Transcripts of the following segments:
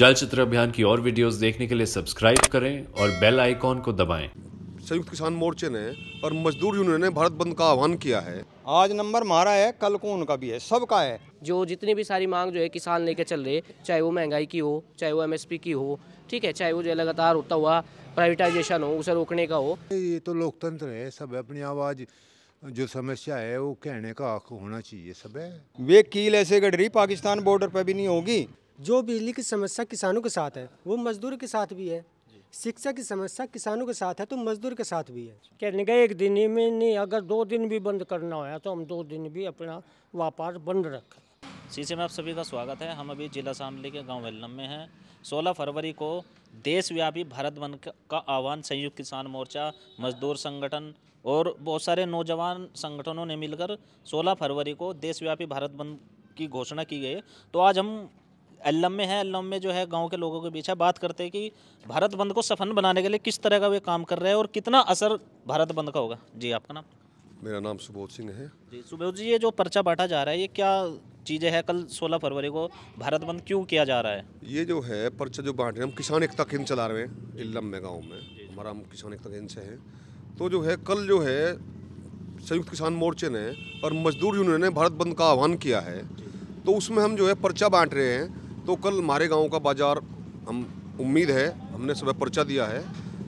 चलचित्र अभियान की और वीडियोस देखने के लिए सब्सक्राइब करें और बेल आइकॉन को दबाएं। संयुक्त किसान मोर्चे ने और मजदूर यूनियन ने भारत बंद का आह्वान किया है आज नंबर मारा है कल को उनका भी है सबका है जो जितनी भी सारी मांग जो है किसान लेके चल रहे चाहे वो महंगाई की हो चाहे वो एमएसपी की हो ठीक है चाहे वो जो लगातार होता हुआ प्राइवेटाइजेशन हो उसे रोकने का हो ये तो लोकतंत्र है सब अपनी आवाज़ जो समस्या है वो कहने का होना चाहिए सब है वे कील ऐसे गढ़ रही पाकिस्तान बॉर्डर पर भी नहीं होगी जो बिजली की समस्या किसानों के साथ है वो मजदूर के साथ भी है शिक्षा की समस्या किसानों के साथ है तो मजदूर के साथ भी है कहने का एक दिन ही में नहीं अगर दो दिन भी बंद करना हो तो हम दो दिन भी अपना व्यापार बंद रखें शीशे में आप सभी का स्वागत है हम अभी जिला शामली के गांव वेल्लम में हैं 16 फरवरी को देशव्यापी भारत बंद का आह्वान संयुक्त किसान मोर्चा मजदूर संगठन और बहुत सारे नौजवान संगठनों ने मिलकर 16 फरवरी को देशव्यापी भारत बंद की घोषणा की गई तो आज हम एल्लम में है एल्लम में जो है गांव के लोगों के बीच है बात करते हैं कि भारत बंद को सफल बनाने के लिए किस तरह का वे काम कर रहे हैं और कितना असर भारत बंद का होगा जी आपका नाम मेरा नाम सुबोध सिंह है जी सुबोध जी ये जो पर्चा बांटा जा रहा है ये क्या चीज़ें हैं कल सोलह फरवरी को भारत बंद क्यों किया जा रहा है ये जो है पर्चा जो बांट रहे हैं हम किसान एकता केंद्र चला रहे हैं इल्लम में गाँव में हमारा हम किसान एकता केंद्र से हैं तो जो है कल जो है संयुक्त किसान मोर्चे ने और मजदूर यूनियन ने भारत बंद का आह्वान किया है तो उसमें हम जो है पर्चा बांट रहे हैं तो कल हमारे गाँव का बाजार हम उम्मीद है हमने सुबह पर्चा दिया है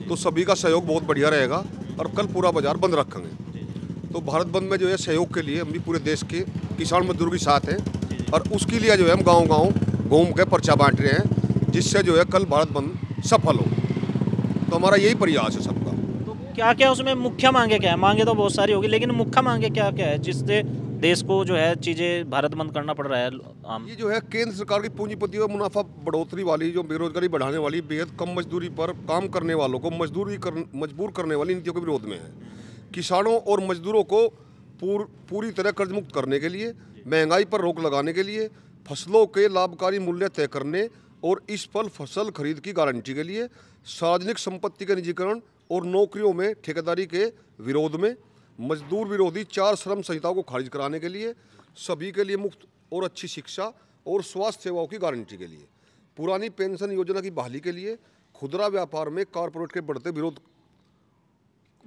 तो सभी का सहयोग बहुत बढ़िया रहेगा और कल पूरा बाजार बंद रखेंगे तो भारत बंद में जो है सहयोग के लिए हम भी पूरे देश के किसान मजदूर के साथ हैं और उसके लिए जो है हम गांव गांव घूम के पर्चा बांट रहे हैं जिससे जो है कल भारत बंद सफल हो तो हमारा यही प्रयास है सबका तो क्या क्या उसमें मुख्य मांगे क्या है मांगे तो बहुत सारी होगी लेकिन मुख्य मांगे क्या क्या है जिससे देश को जो है चीज़ें भारतमंद करना पड़ रहा है आम ये जो है केंद्र सरकार की पूंजीपति और मुनाफा बढ़ोतरी वाली जो बेरोजगारी बढ़ाने वाली बेहद कम मजदूरी पर काम करने वालों को मजदूरी कर मजबूर करने वाली नीतियों के विरोध में है किसानों और मजदूरों को पूर, पूरी तरह कर्ज मुक्त करने के लिए महंगाई पर रोक लगाने के लिए फसलों के लाभकारी मूल्य तय करने और इस पर फसल खरीद की गारंटी के लिए सार्वजनिक संपत्ति के निजीकरण और नौकरियों में ठेकेदारी के विरोध में मजदूर विरोधी चार श्रम संहिताओं को खारिज कराने के लिए सभी के लिए मुफ्त और अच्छी शिक्षा और स्वास्थ्य सेवाओं की गारंटी के लिए पुरानी पेंशन योजना की बहाली के लिए खुदरा व्यापार में कारपोरेट के बढ़ते विरोध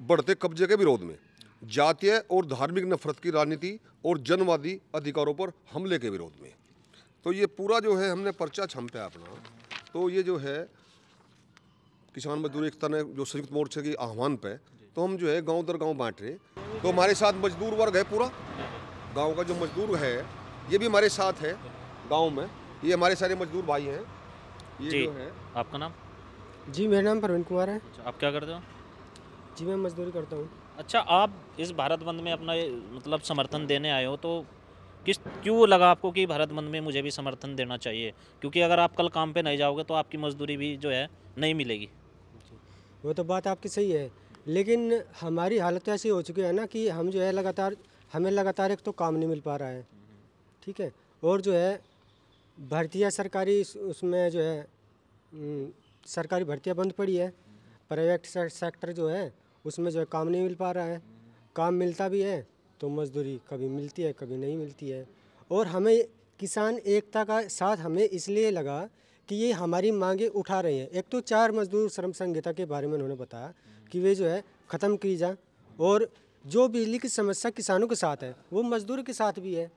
बढ़ते कब्जे के विरोध में जातीय और धार्मिक नफरत की राजनीति और जनवादी अधिकारों पर हमले के विरोध में तो ये पूरा जो है हमने पर्चा छमपा अपना तो ये जो है किसान मजदूर एकता ने जो संयुक्त मोर्चे की आह्वान पर तो हम जो है गांव दर गांव बांट रहे तो हमारे साथ मजदूर वर्ग है पूरा गांव का जो मजदूर है ये भी हमारे साथ है गांव में ये हमारे सारे मजदूर भाई हैं ये जो है आपका नाम जी मेरा नाम प्रवीण कुमार है अच्छा, आप क्या करते हो जी मैं मजदूरी करता हूँ अच्छा आप इस भारत बंद में अपना मतलब समर्थन देने आए हो तो किस क्यों लगा आपको कि भारत बंद में मुझे भी समर्थन देना चाहिए क्योंकि अगर आप कल काम पे नहीं जाओगे तो आपकी मजदूरी भी जो है नहीं मिलेगी वो तो बात आपकी सही है लेकिन हमारी हालत तो ऐसी हो चुकी है ना कि हम जो है लगातार हमें लगातार एक तो काम नहीं मिल पा रहा है ठीक है और जो है भर्तियाँ सरकारी उसमें जो है सरकारी भर्तियाँ बंद पड़ी है प्राइवेट सेक्टर जो है उसमें जो है काम नहीं मिल पा रहा है काम मिलता भी है तो मजदूरी कभी मिलती है कभी नहीं मिलती है और हमें किसान एकता का साथ हमें इसलिए लगा कि ये हमारी मांगे उठा रहे हैं एक तो चार मजदूर श्रम संहिता के बारे में उन्होंने बताया कि वे जो है ख़त्म की जाए और जो बिजली की समस्या किसानों के साथ है वो मजदूर के साथ भी है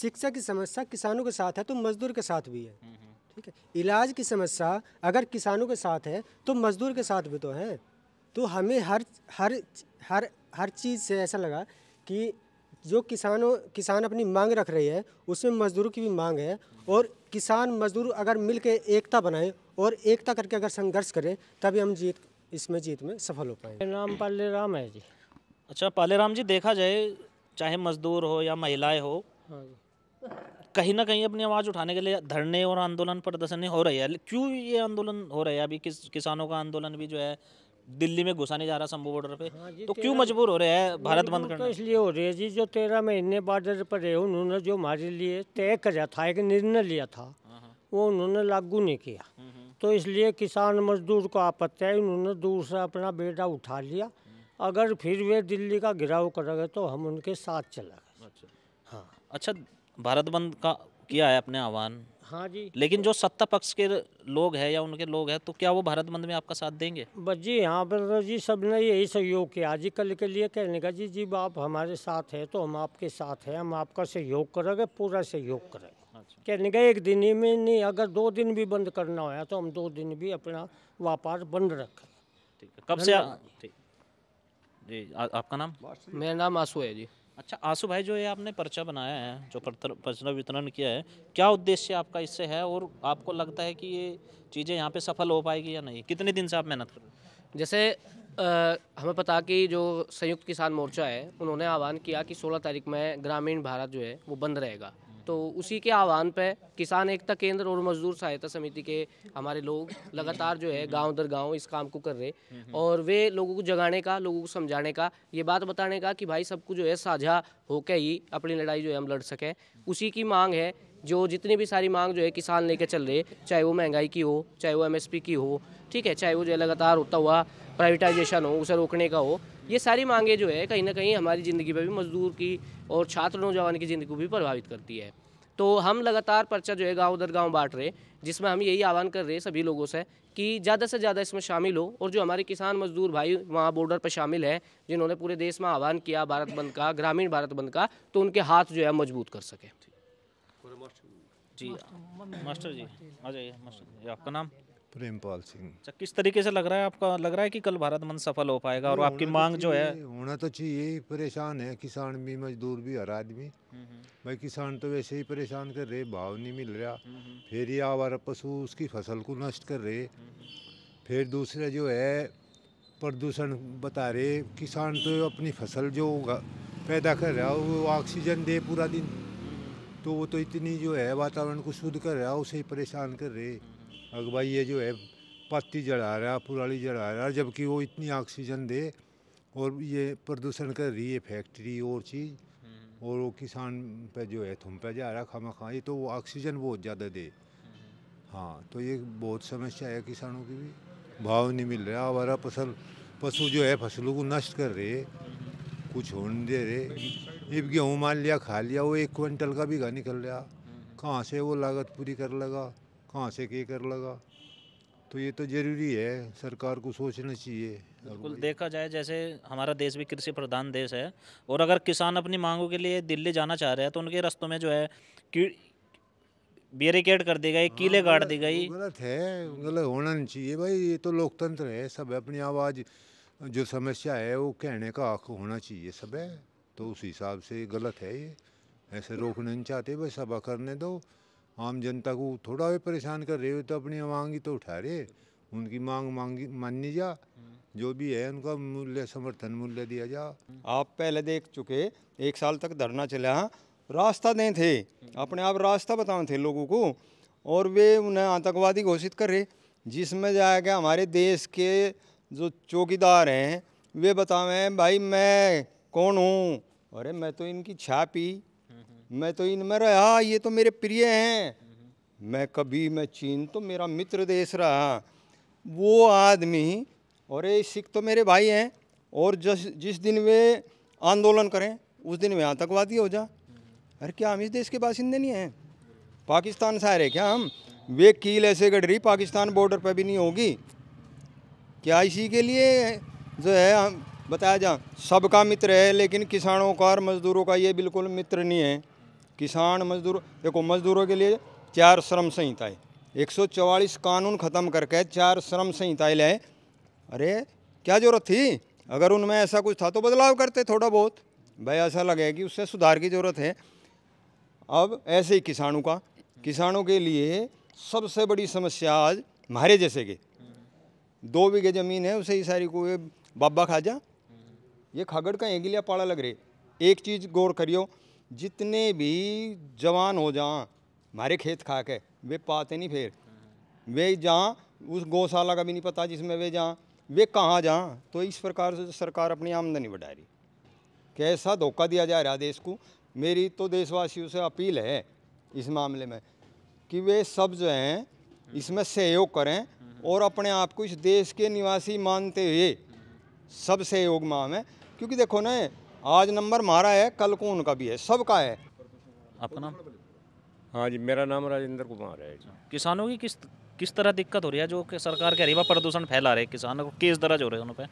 शिक्षा की समस्या किसानों के साथ है तो मजदूर के साथ भी है ठीक है इलाज की समस्या अगर किसानों के साथ है तो मजदूर के साथ भी तो है तो हमें हर हर हर हर चीज़ से ऐसा लगा कि जो किसानों किसान अपनी मांग रख रही है उसमें मजदूरों की भी मांग है और किसान मजदूर अगर मिल के एकता बनाए और एकता करके अगर संघर्ष करें तभी हम जीत इसमें जीत में सफल हो पाएंगे नाम पाले राम है जी अच्छा पाले राम जी देखा जाए चाहे मजदूर हो या महिलाएं हो हाँ जी कहीं ना कहीं अपनी आवाज़ उठाने के लिए धरने और आंदोलन प्रदर्शन हो रही है क्यों ये आंदोलन हो रहा है अभी किस किसानों का आंदोलन भी जो है दिल्ली में घुसाने जा रहा शंभू बॉर्डर पे हाँ तो क्यों मजबूर हो रहे हैं भारत बंद तो करना तो इसलिए हो रही है जी जो तेरह महीने बॉर्डर पर रहे उन्होंने जो हमारे लिए तय करा था एक निर्णय लिया था हाँ, हाँ। वो उन्होंने लागू नहीं किया हम्म, हम्म। तो इसलिए किसान मजदूर को आपत्ति है उन्होंने दूर से अपना बेटा उठा लिया हम्म। अगर फिर वे दिल्ली का घिराव करेंगे तो हम उनके साथ चला अच्छा हाँ अच्छा भारत बंद का किया है अपने आह्वान हाँ जी लेकिन जो सत्ता पक्ष के लोग हैं या उनके लोग हैं तो क्या वो भारत बंद में आपका साथ देंगे बस जी हाँ ब्रदर तो जी सब ने यही सहयोग किया आज कल के लिए कहने का जी जी आप हमारे साथ हैं तो हम आपके साथ हैं हम आपका सहयोग करेंगे पूरा सहयोग करेंगे अच्छा। कहने का एक दिन ही में नहीं अगर दो दिन भी बंद करना हो तो हम दो दिन भी अपना व्यापार बंद रखें कब से आ, जी आपका नाम मेरा नाम आंसू है जी अच्छा आंसू भाई जो ये आपने पर्चा बनाया है जो पर्चा वितरण किया है क्या उद्देश्य आपका इससे है और आपको लगता है कि ये चीज़ें यहाँ पे सफल हो पाएगी या नहीं कितने दिन से आप मेहनत कर रहे हैं जैसे आ, हमें पता कि जो संयुक्त किसान मोर्चा है उन्होंने आह्वान किया कि 16 तारीख में ग्रामीण भारत जो है वो बंद रहेगा तो उसी के आह्वान पर किसान एकता केंद्र और मजदूर सहायता समिति के हमारे लोग लगातार जो है गांव दर गांव इस काम को कर रहे और वे लोगों को जगाने का लोगों को समझाने का ये बात बताने का कि भाई सबको जो है साझा होकर ही अपनी लड़ाई जो है हम लड़ सकें उसी की मांग है जो जितनी भी सारी मांग जो है किसान लेके चल रहे चाहे वो महंगाई की हो चाहे वो एम की हो ठीक है चाहे वो जो है लगातार होता हुआ प्राइवेटाइजेशन हो उसे रोकने का हो ये सारी मांगे जो है कहीं ना कहीं हमारी ज़िंदगी पर भी मजदूर की और छात्र नौजवान की ज़िंदगी को भी प्रभावित करती है तो हम लगातार पर्चा जो है गांव दर गांव बांट रहे जिसमें हम यही आह्वान कर रहे हैं सभी लोगों से कि ज़्यादा से ज़्यादा इसमें शामिल हो और जो हमारे किसान मजदूर भाई वहाँ बॉर्डर पर शामिल हैं जिन्होंने पूरे देश में आह्वान किया भारत बंद का ग्रामीण भारत बंद का तो उनके हाथ जो है मजबूत कर सकें जी मास्टर जी आ जाइए आपका नाम प्रेमपाल सिंह अच्छा किस तरीके से लग रहा है आपका लग रहा है कि कल भारत मन सफल हो पाएगा और आपकी तो मांग जो है होना तो चाहिए परेशान है किसान भी मजदूर भी हर आदमी हम्म, हम्म। भाई किसान तो वैसे ही परेशान कर रहे भाव नहीं मिल रहा हम्म, फिर ये आवारा पशु उसकी फसल को नष्ट कर रहे फिर दूसरा जो है प्रदूषण बता रहे किसान तो अपनी फसल जो पैदा कर रहा है वो ऑक्सीजन दे पूरा दिन तो वो तो इतनी जो है वातावरण को शुद्ध कर रहा है उसे ही परेशान कर रहे अगवाई ये जो है पत्ती जला रहा है पुराली जला रहा है जबकि वो इतनी ऑक्सीजन दे और ये प्रदूषण कर रही है फैक्ट्री और चीज़ हम्म। और वो किसान पे जो है थम पे जा रहा खामा खा ये तो वो ऑक्सीजन बहुत ज़्यादा दे हम्म। हाँ तो ये बहुत समस्या है किसानों की भी भाव नहीं मिल रहा हमारा फसल पशु जो है फसलों को नष्ट कर रहे कुछ होने दे रहे ये गेहूँ मान लिया खा लिया वो एक क्विंटल का बीघा निकल रहा हम्म। कहाँ से वो लागत पूरी कर लगा कहाँ से के कर लगा तो ये तो ज़रूरी है सरकार को सोचना चाहिए बिल्कुल देखा जाए जैसे हमारा देश भी कृषि प्रधान देश है और अगर किसान अपनी मांगों के लिए दिल्ली जाना चाह रहे हैं तो उनके रस्तों में जो है कि बैरिकेड कर दी गई हाँ, कीले गाड़ दी गई गलत है गलत होना नहीं चाहिए भाई ये तो लोकतंत्र है सब अपनी आवाज़ जो समस्या है वो कहने का हक होना चाहिए सब तो उस हिसाब से गलत है ये ऐसे रोकना नहीं चाहते भाई सभा करने दो आम जनता को थोड़ा भी परेशान कर रहे हो तो अपनी मांग ही तो उठा रहे उनकी मांग मांगी माननी जा हम्म। जो भी है उनका मूल्य समर्थन मूल्य दिया जा आप पहले देख चुके एक साल तक धरना चला रास्ता दें थे हम्म। अपने आप रास्ता बताए थे लोगों को और वे उन्हें आतंकवादी घोषित कर रहे जिसमें जाएगा हमारे देश के जो चौकीदार हैं वे बतावें भाई मैं कौन हूँ अरे मैं तो इनकी छापी मैं तो इनमें रहा हाँ, ये तो मेरे प्रिय हैं मैं कभी मैं चीन तो मेरा मित्र देश रहा वो आदमी और ये सिख तो मेरे भाई हैं और जिस जिस दिन वे आंदोलन करें उस दिन वे आतंकवादी हो जा अरे क्या हम इस देश के बासिंदे नहीं हैं पाकिस्तान से आ रहे क्या हम वे कील ऐसे गढ़ रही पाकिस्तान बॉर्डर पर भी नहीं होगी क्या इसी के लिए जो है हम बताया जा सबका मित्र है लेकिन किसानों का और मज़दूरों का ये बिल्कुल मित्र नहीं है किसान मजदूर देखो मजदूरों के लिए चार श्रम संहिताएँ एक सौ कानून ख़त्म करके चार श्रम संहिताएँ लाए अरे क्या ज़रूरत थी अगर उनमें ऐसा कुछ था तो बदलाव करते थोड़ा बहुत भाई ऐसा लगे कि उससे सुधार की ज़रूरत है अब ऐसे ही किसानों का किसानों के लिए सबसे बड़ी समस्या आज मारे जैसे के दो बीघे ज़मीन है उसे ही सारी को ये बाबा खाजा ये खागड़ का एंगिलिया पाड़ा लग रही एक चीज़ गौर करियो जितने भी जवान हो जहाँ हमारे खेत खा के वे पाते नहीं फिर वे जहाँ उस गौशाला का भी नहीं पता जिसमें वे जहाँ वे कहाँ जहाँ तो इस प्रकार से सरकार अपनी आमदनी बढ़ा रही कैसा धोखा दिया जा रहा है देश को मेरी तो देशवासियों से अपील है इस मामले में कि वे सब जो हैं इसमें सहयोग करें और अपने आप को इस देश के निवासी मानते हुए सब सहयोग मांगें क्योंकि देखो ना आज नंबर मारा है कल को उनका भी है सबका है आपका नाम हाँ जी मेरा नाम राजेंद्र कुमार है किसानों की किस किस तरह दिक्कत हो रही है जो कि सरकार कह रही है प्रदूषण फैला रहे किसानों को केस दर्ज हो रहे हैं उन पर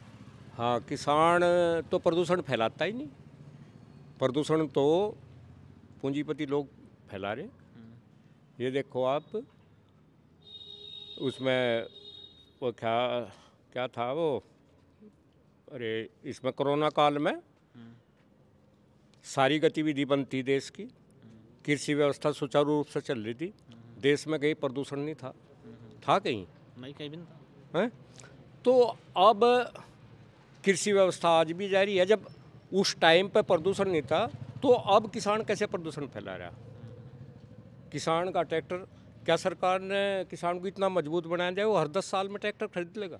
हाँ किसान तो प्रदूषण फैलाता ही नहीं प्रदूषण तो पूंजीपति लोग फैला रहे हम्म। ये देखो आप उसमें वो क्या क्या था वो अरे इसमें कोरोना काल में सारी गतिविधि बंद थी देश की कृषि व्यवस्था सुचारू रूप से चल रही थी देश में कहीं प्रदूषण नहीं था था कहीं नहीं कहीं भी था है? तो अब कृषि व्यवस्था आज भी जारी है जब उस टाइम पर प्रदूषण नहीं था तो अब किसान कैसे प्रदूषण फैला रहा किसान का ट्रैक्टर क्या सरकार ने किसान को इतना मजबूत बनाया जाए वो हर दस साल में ट्रैक्टर खरीद लेगा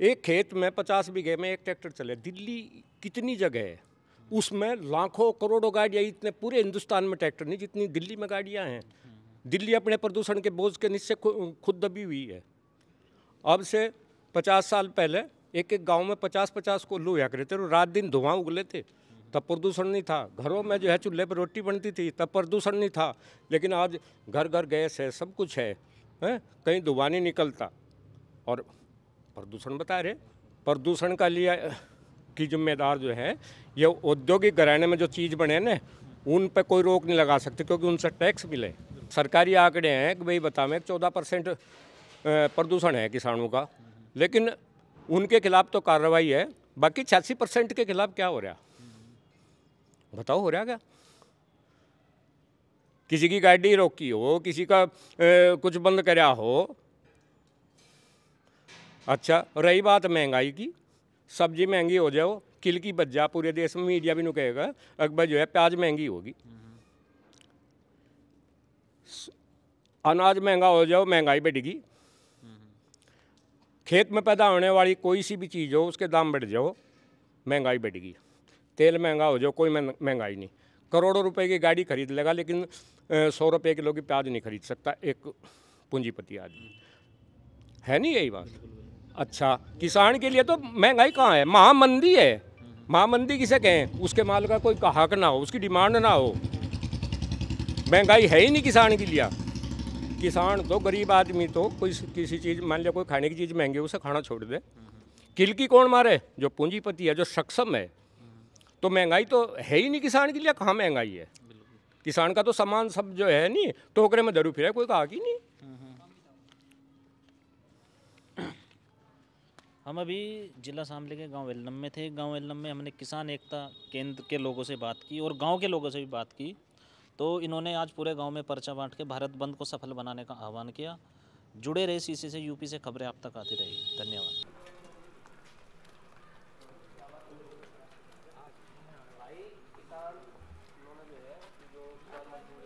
एक खेत में पचास बीघे में एक ट्रैक्टर चले दिल्ली कितनी जगह है उसमें लाखों करोड़ों गाड़ियाँ इतने पूरे हिंदुस्तान में ट्रैक्टर नहीं जितनी दिल्ली में गाड़ियाँ हैं दिल्ली अपने प्रदूषण के बोझ के निश्चय खुद दबी हुई है अब से पचास साल पहले एक एक गांव में पचास पचास को लू या करते रात दिन धुआं उगले थे तब प्रदूषण नहीं था घरों में जो है चूल्हे पर रोटी बनती थी तब प्रदूषण नहीं था लेकिन आज घर घर गैस है सब कुछ है है? कहीं धुआं नहीं निकलता और प्रदूषण बता रहे प्रदूषण का लिया की जिम्मेदार जो है ये औद्योगिक घराने में जो चीज़ बने ना उन पर कोई रोक नहीं लगा सकते क्योंकि उनसे टैक्स मिले सरकारी आंकड़े हैं कि भाई बता मैं चौदह परसेंट प्रदूषण है किसानों का लेकिन उनके खिलाफ तो कार्रवाई है बाकी छियासी परसेंट के खिलाफ क्या हो रहा बताओ हो रहा क्या किसी की गाड़ी रोकी हो किसी का ए, कुछ बंद करा हो अच्छा रही बात महंगाई की सब्जी महंगी हो जाओ किल की बज्जा पूरे देश में मीडिया भी कहेगा अकबर जो है प्याज महंगी होगी अनाज महंगा हो जाओ महंगाई बढ़ेगी खेत में पैदा होने वाली कोई सी भी चीज़ हो उसके दाम बढ़ जाओ महंगाई बढ़ेगी तेल महंगा हो जाओ कोई महंगाई नहीं करोड़ों रुपए की गाड़ी खरीद लेगा लेकिन सौ रुपये किलो की प्याज नहीं खरीद सकता एक पूंजीपति आदमी है नहीं यही बात अच्छा किसान के लिए तो महंगाई कहाँ है महामंदी है महामंदी किसे कहें उसके माल का कोई हक ना हो उसकी डिमांड ना हो महंगाई है ही नहीं किसान के लिए किसान तो गरीब आदमी तो कोई किसी चीज़ मान लिया कोई खाने की चीज़ महंगी उसे खाना छोड़ दे किल की कौन मारे जो पूंजीपति है जो सक्षम है तो महंगाई तो है ही नहीं किसान के लिए कहाँ महंगाई है किसान का तो सामान सब जो है नहीं टोकरे में दरू फिर कोई कहा कि नहीं हम अभी जिला सांबले के गांव एलनम में थे गांव एलनम में हमने किसान एकता केंद्र के लोगों से बात की और गांव के लोगों से भी बात की तो इन्होंने आज पूरे गांव में पर्चा बांट के भारत बंद को सफल बनाने का आह्वान किया जुड़े रहे सी से यूपी से खबरें आप तक आती रही धन्यवाद